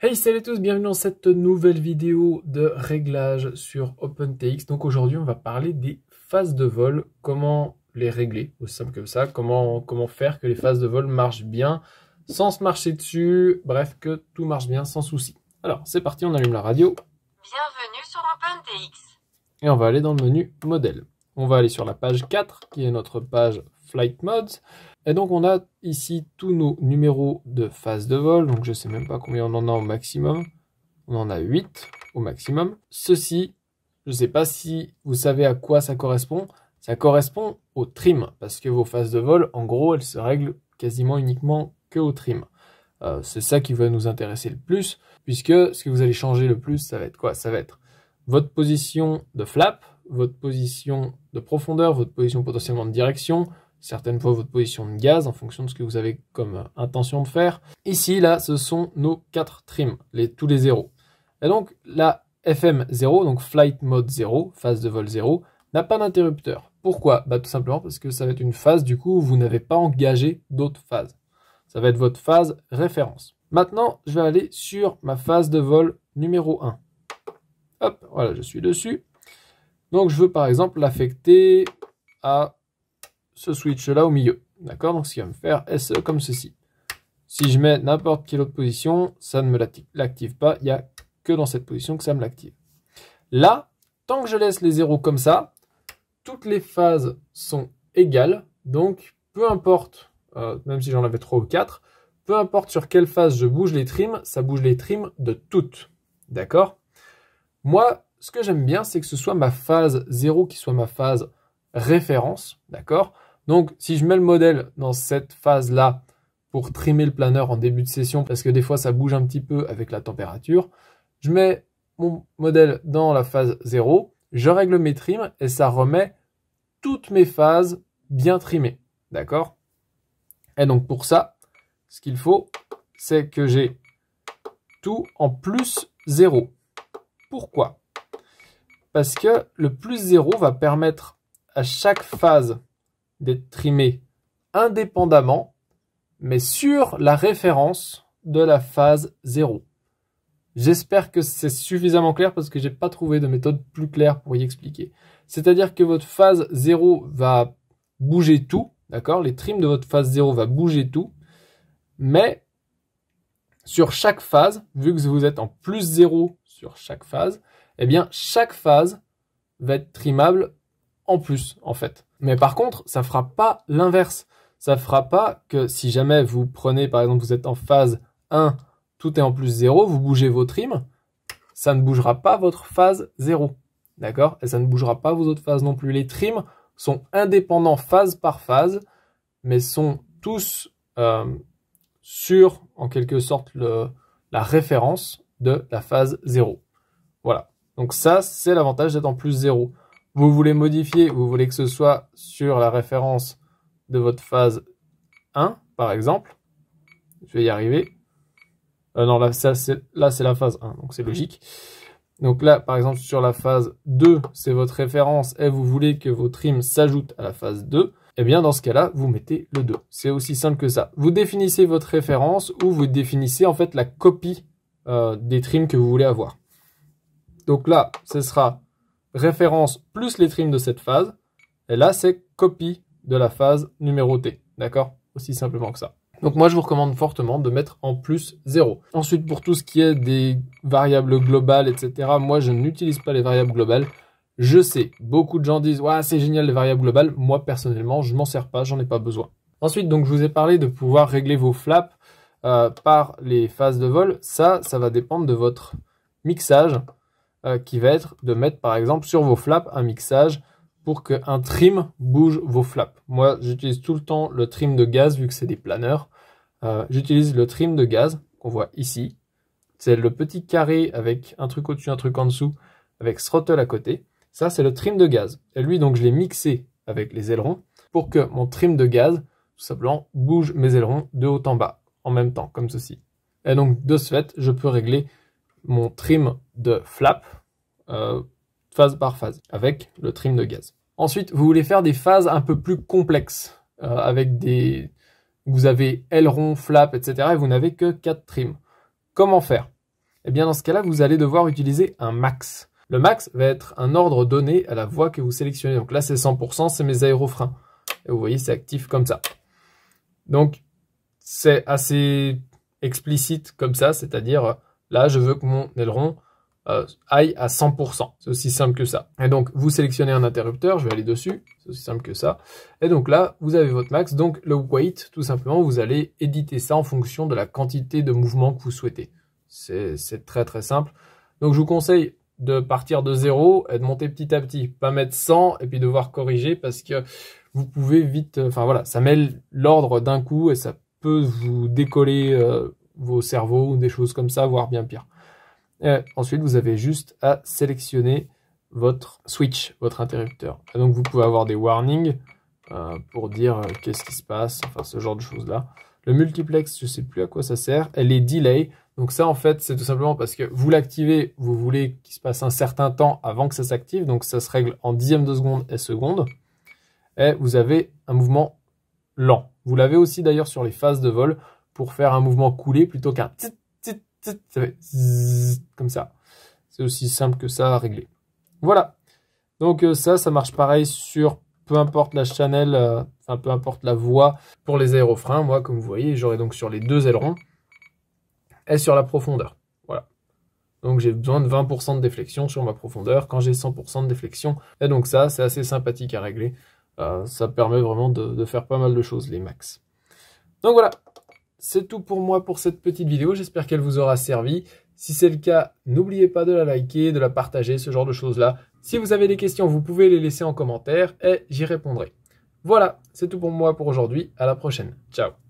Hey salut à tous, bienvenue dans cette nouvelle vidéo de réglage sur OpenTX. Donc aujourd'hui on va parler des phases de vol, comment les régler, aussi simple que ça, comment, comment faire que les phases de vol marchent bien sans se marcher dessus, bref que tout marche bien sans souci. Alors c'est parti, on allume la radio. Bienvenue sur OpenTX. Et on va aller dans le menu modèle. On va aller sur la page 4 qui est notre page Flight modes Et donc on a ici tous nos numéros de phase de vol, donc je sais même pas combien on en a au maximum. On en a 8 au maximum. Ceci, je ne sais pas si vous savez à quoi ça correspond. Ça correspond au trim, parce que vos phases de vol, en gros, elles se règlent quasiment uniquement que au trim. Euh, c'est ça qui va nous intéresser le plus, puisque ce que vous allez changer le plus, ça va être quoi Ça va être votre position de flap, votre position de profondeur, votre position potentiellement de direction, certaines fois votre position de gaz en fonction de ce que vous avez comme euh, intention de faire. Ici, là, ce sont nos quatre trims, les, tous les zéros. Et donc, la FM0, donc Flight Mode 0, phase de vol 0, n'a pas d'interrupteur. Pourquoi bah, Tout simplement parce que ça va être une phase, du coup, où vous n'avez pas engagé d'autres phases. Ça va être votre phase référence. Maintenant, je vais aller sur ma phase de vol numéro 1. Hop, voilà, je suis dessus. Donc, je veux par exemple l'affecter à ce switch-là au milieu. D'accord Donc, ce qui va me faire SE comme ceci. Si je mets n'importe quelle autre position, ça ne me l'active pas. Il n'y a que dans cette position que ça me l'active. Là, tant que je laisse les zéros comme ça, toutes les phases sont égales. Donc, peu importe, euh, même si j'en avais 3 ou 4, peu importe sur quelle phase je bouge les trims, ça bouge les trims de toutes. D'accord Moi, ce que j'aime bien, c'est que ce soit ma phase 0 qui soit ma phase référence. D'accord donc, si je mets le modèle dans cette phase-là pour trimer le planeur en début de session, parce que des fois ça bouge un petit peu avec la température, je mets mon modèle dans la phase 0, je règle mes trims et ça remet toutes mes phases bien trimées. D'accord Et donc pour ça, ce qu'il faut, c'est que j'ai tout en plus 0. Pourquoi Parce que le plus 0 va permettre à chaque phase d'être trimé indépendamment, mais sur la référence de la phase 0. J'espère que c'est suffisamment clair parce que je n'ai pas trouvé de méthode plus claire pour y expliquer. C'est-à-dire que votre phase 0 va bouger tout, d'accord Les trims de votre phase 0 va bouger tout, mais sur chaque phase, vu que vous êtes en plus 0 sur chaque phase, eh bien chaque phase va être trimable en plus, en fait. Mais par contre, ça fera pas l'inverse. Ça fera pas que si jamais vous prenez, par exemple, vous êtes en phase 1, tout est en plus 0, vous bougez vos trimes ça ne bougera pas votre phase 0. D'accord Et ça ne bougera pas vos autres phases non plus. Les trims sont indépendants phase par phase, mais sont tous euh, sur, en quelque sorte, le, la référence de la phase 0. Voilà. Donc ça, c'est l'avantage d'être en plus 0. Vous voulez modifier, vous voulez que ce soit sur la référence de votre phase 1, par exemple. Je vais y arriver. Euh, non, là, c'est la phase 1, donc c'est logique. Donc là, par exemple, sur la phase 2, c'est votre référence et vous voulez que vos trims s'ajoutent à la phase 2, eh bien, dans ce cas-là, vous mettez le 2. C'est aussi simple que ça. Vous définissez votre référence ou vous définissez en fait la copie euh, des trims que vous voulez avoir. Donc là, ce sera référence plus les trims de cette phase. Et là, c'est copie de la phase numérotée. D'accord Aussi simplement que ça. Donc moi, je vous recommande fortement de mettre en plus 0. Ensuite, pour tout ce qui est des variables globales, etc., moi, je n'utilise pas les variables globales. Je sais, beaucoup de gens disent ouais, c'est génial les variables globales. Moi personnellement, je m'en sers pas, j'en ai pas besoin. Ensuite, donc je vous ai parlé de pouvoir régler vos flaps euh, par les phases de vol. Ça, ça va dépendre de votre mixage euh, qui va être de mettre par exemple sur vos flaps un mixage pour qu'un trim bouge vos flaps. Moi, j'utilise tout le temps le trim de gaz vu que c'est des planeurs. Euh, j'utilise le trim de gaz qu'on voit ici. C'est le petit carré avec un truc au-dessus, un truc en dessous, avec throttle à côté. Ça, c'est le trim de gaz. Et lui, donc, je l'ai mixé avec les ailerons pour que mon trim de gaz, tout simplement, bouge mes ailerons de haut en bas en même temps, comme ceci. Et donc, de ce fait, je peux régler mon trim de flap euh, phase par phase avec le trim de gaz. Ensuite, vous voulez faire des phases un peu plus complexes euh, avec des vous avez aileron, flap, etc. et vous n'avez que 4 trims. Comment faire Eh bien, dans ce cas-là, vous allez devoir utiliser un max. Le max va être un ordre donné à la voie que vous sélectionnez. Donc là, c'est 100%, c'est mes aérofreins. vous voyez, c'est actif comme ça. Donc, c'est assez explicite comme ça, c'est-à-dire euh, Là, je veux que mon aileron euh, aille à 100%. C'est aussi simple que ça. Et donc, vous sélectionnez un interrupteur, je vais aller dessus, c'est aussi simple que ça. Et donc là, vous avez votre max. Donc, le weight, tout simplement, vous allez éditer ça en fonction de la quantité de mouvement que vous souhaitez. C'est très très simple. Donc, je vous conseille de partir de zéro et de monter petit à petit. Pas mettre 100 et puis devoir corriger parce que vous pouvez vite... Euh, enfin voilà, ça mêle l'ordre d'un coup et ça peut vous décoller... Euh, vos cerveaux ou des choses comme ça, voire bien pire. Euh, ensuite, vous avez juste à sélectionner votre switch, votre interrupteur. donc, vous pouvez avoir des warnings euh, pour dire euh, qu'est-ce qui se passe, enfin ce genre de choses-là. Le multiplex, je ne sais plus à quoi ça sert. Elle est delay. Donc ça, en fait, c'est tout simplement parce que vous l'activez, vous voulez qu'il se passe un certain temps avant que ça s'active. Donc ça se règle en dixièmes de seconde et seconde. Et vous avez un mouvement lent. Vous l'avez aussi d'ailleurs sur les phases de vol pour faire un mouvement coulé plutôt qu'un comme ça. C'est aussi simple que ça à régler. Voilà. Donc euh, ça, ça marche pareil sur peu importe la channel, un euh, enfin peu importe la voie pour les aérofreins. Moi, comme vous voyez, j'aurai donc sur les deux ailerons et sur la profondeur. Voilà. Donc j'ai besoin de 20% de déflexion sur ma profondeur quand j'ai 100% de déflexion. Et donc ça, c'est assez sympathique à régler. Euh, ça permet vraiment de, de faire pas mal de choses, les max. Donc voilà, c'est tout pour moi pour cette petite vidéo, j'espère qu'elle vous aura servi. Si c'est le cas, n'oubliez pas de la liker, de la partager, ce genre de choses-là. Si vous avez des questions, vous pouvez les laisser en commentaire et j'y répondrai. Voilà, c'est tout pour moi pour aujourd'hui, à la prochaine. Ciao